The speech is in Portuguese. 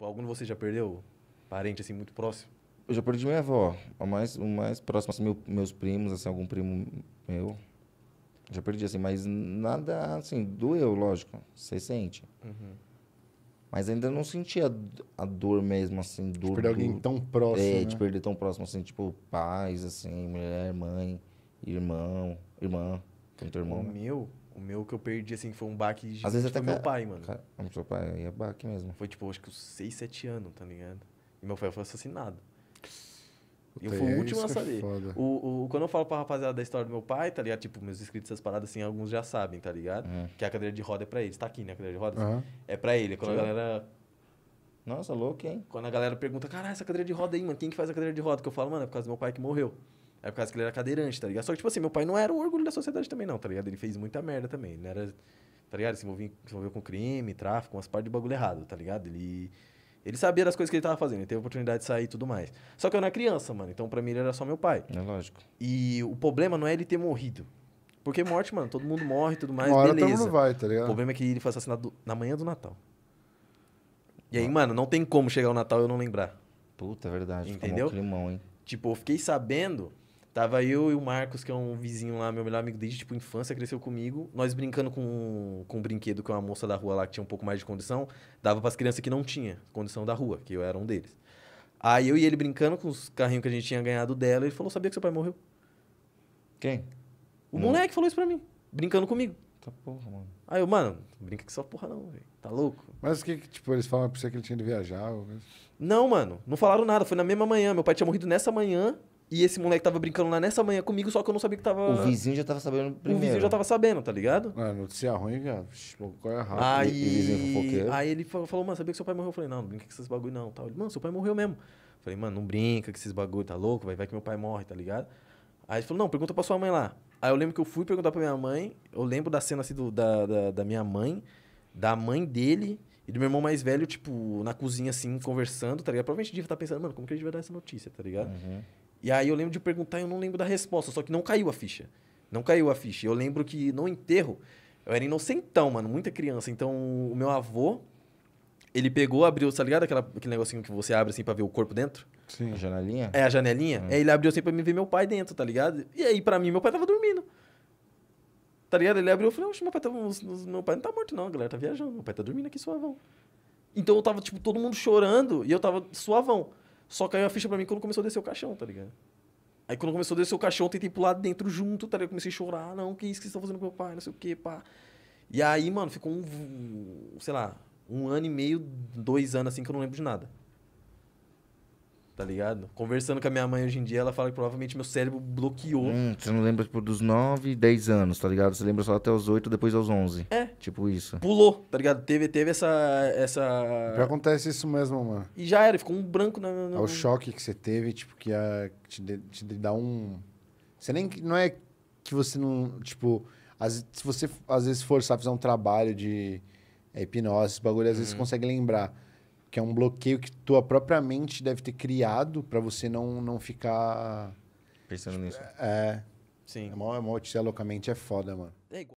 Tipo, algum de vocês já perdeu parente, assim, muito próximo? Eu já perdi minha avó. A mais, o mais próximo, assim, meu, meus primos, assim, algum primo meu. Já perdi, assim, mas nada, assim, doeu, lógico. Você sente. Uhum. Mas ainda não senti a, dor mesmo, assim, dor. De perder alguém tão próximo. É, né? de perder tão próximo, assim, tipo, pais, assim, mulher, mãe, irmão, irmã. tanto irmão. O né? meu, o meu que eu perdi, assim, foi um baque de Às vezes tipo, até meu pai, mano. do seu pai aí é baque mesmo. Foi, tipo, acho que uns 6, 7 anos, tá ligado? E meu pai foi assassinado. Puta, eu fui o último a é saber. o, o, quando eu falo pra rapaziada da história do meu pai, tá ligado? Tipo, meus inscritos, essas paradas, assim, alguns já sabem, tá ligado? É. Que a cadeira de roda é pra eles. Tá aqui, né? A cadeira de roda? Uhum. Assim, é pra ele. Quando Tira. a galera. Nossa, louco, hein? Quando a galera pergunta, caralho, essa cadeira de roda aí, mano, quem que faz a cadeira de roda? Que eu falo, mano, é por causa do meu pai que morreu. É por causa que ele era cadeirante, tá ligado? Só que, tipo assim, meu pai não era o orgulho da sociedade também, não, tá ligado? Ele fez muita merda também. Ele era, tá ligado? Ele se envolveu, se envolveu com crime, tráfico, umas partes de bagulho errado, tá ligado? Ele. Ele sabia das coisas que ele tava fazendo, ele teve a oportunidade de sair e tudo mais. Só que eu era criança, mano, então pra mim ele era só meu pai. É lógico. E o problema não é ele ter morrido. Porque morte, mano, todo mundo morre e tudo mais, Uma beleza. Todo mundo vai, tá ligado? O problema é que ele foi assassinado na manhã do Natal. E aí, mano, não tem como chegar o Natal e eu não lembrar. Puta, é verdade. Entendeu? climão, hein? Tipo, eu fiquei sabendo Tava eu e o Marcos, que é um vizinho lá, meu melhor amigo desde tipo infância, cresceu comigo. Nós brincando com, com um brinquedo que uma moça da rua lá que tinha um pouco mais de condição, dava para as crianças que não tinha condição da rua, que eu era um deles. Aí eu e ele brincando com os carrinhos que a gente tinha ganhado dela, ele falou: "Sabia que seu pai morreu?" Quem? O não. moleque falou isso para mim, brincando comigo. Tá porra, mano. Aí eu, mano, não brinca com sua porra não, velho. Tá louco? Mas o que, tipo, eles falaram pra você que ele tinha de viajar? Ou... Não, mano, não falaram nada. Foi na mesma manhã. Meu pai tinha morrido nessa manhã. E esse moleque tava brincando lá nessa manhã comigo, só que eu não sabia que tava. O vizinho já tava sabendo primeiro. O vizinho já tava sabendo, tá ligado? Ah, é, notícia ruim, cara. Qual é errado? Aí... Aí ele falou, falou, mano, sabia que seu pai morreu? Eu falei, não, não brinca com esses bagulho não. Ele, mano, seu pai morreu mesmo. Eu falei, mano, não brinca com esses bagulho, tá louco? Vai, vai que meu pai morre, tá ligado? Aí ele falou, não, pergunta pra sua mãe lá. Aí eu lembro que eu fui perguntar pra minha mãe. Eu lembro da cena assim do, da, da, da minha mãe, da mãe dele e do meu irmão mais velho, tipo, na cozinha, assim, conversando, tá ligado? Provavelmente devia estar tá pensando, mano, como que a gente vai dar essa notícia, tá ligado? Uhum. E aí eu lembro de perguntar e eu não lembro da resposta, só que não caiu a ficha. Não caiu a ficha. Eu lembro que no enterro, eu era inocentão, mano, muita criança. Então o meu avô, ele pegou, abriu, tá ligado? Aquela, aquele negocinho que você abre assim pra ver o corpo dentro? Sim. A janelinha? É, a janelinha. Hum. É, ele abriu assim pra mim ver meu pai dentro, tá ligado? E aí pra mim, meu pai tava dormindo. Tá ligado? Ele abriu e eu falei, oxe, meu pai, tá, meu pai não tá morto não, a galera tá viajando. Meu pai tá dormindo aqui suavão. Então eu tava, tipo, todo mundo chorando e eu tava suavão. Só caiu a ficha pra mim quando começou a descer o caixão, tá ligado? Aí quando começou a descer o caixão, eu tentei pular dentro junto, tá ligado? Eu comecei a chorar, ah, não, que isso que vocês estão fazendo com meu pai, não sei o que, pá. E aí, mano, ficou um, sei lá, um ano e meio, dois anos assim que eu não lembro de nada tá ligado? Conversando com a minha mãe hoje em dia, ela fala que provavelmente meu cérebro bloqueou. Hum, você não lembra, tipo, dos 9, 10 anos, tá ligado? Você lembra só até os 8, depois aos 11. É. Tipo isso. Pulou, tá ligado? Teve, teve essa, essa... Já acontece isso mesmo, mano. E já era, ficou um branco na... na... É o choque que você teve, tipo, que a, te, te dá um... Você nem... Não é que você não, tipo... As, se você, às vezes, forçar a fazer um trabalho de é, hipnose, esse bagulho, às hum. vezes uhum. você consegue lembrar que é um bloqueio que tua própria mente deve ter criado para você não, não ficar. Pensando tipo, nisso. É. Sim. É mal, é mal te alocar é foda, mano. É igual.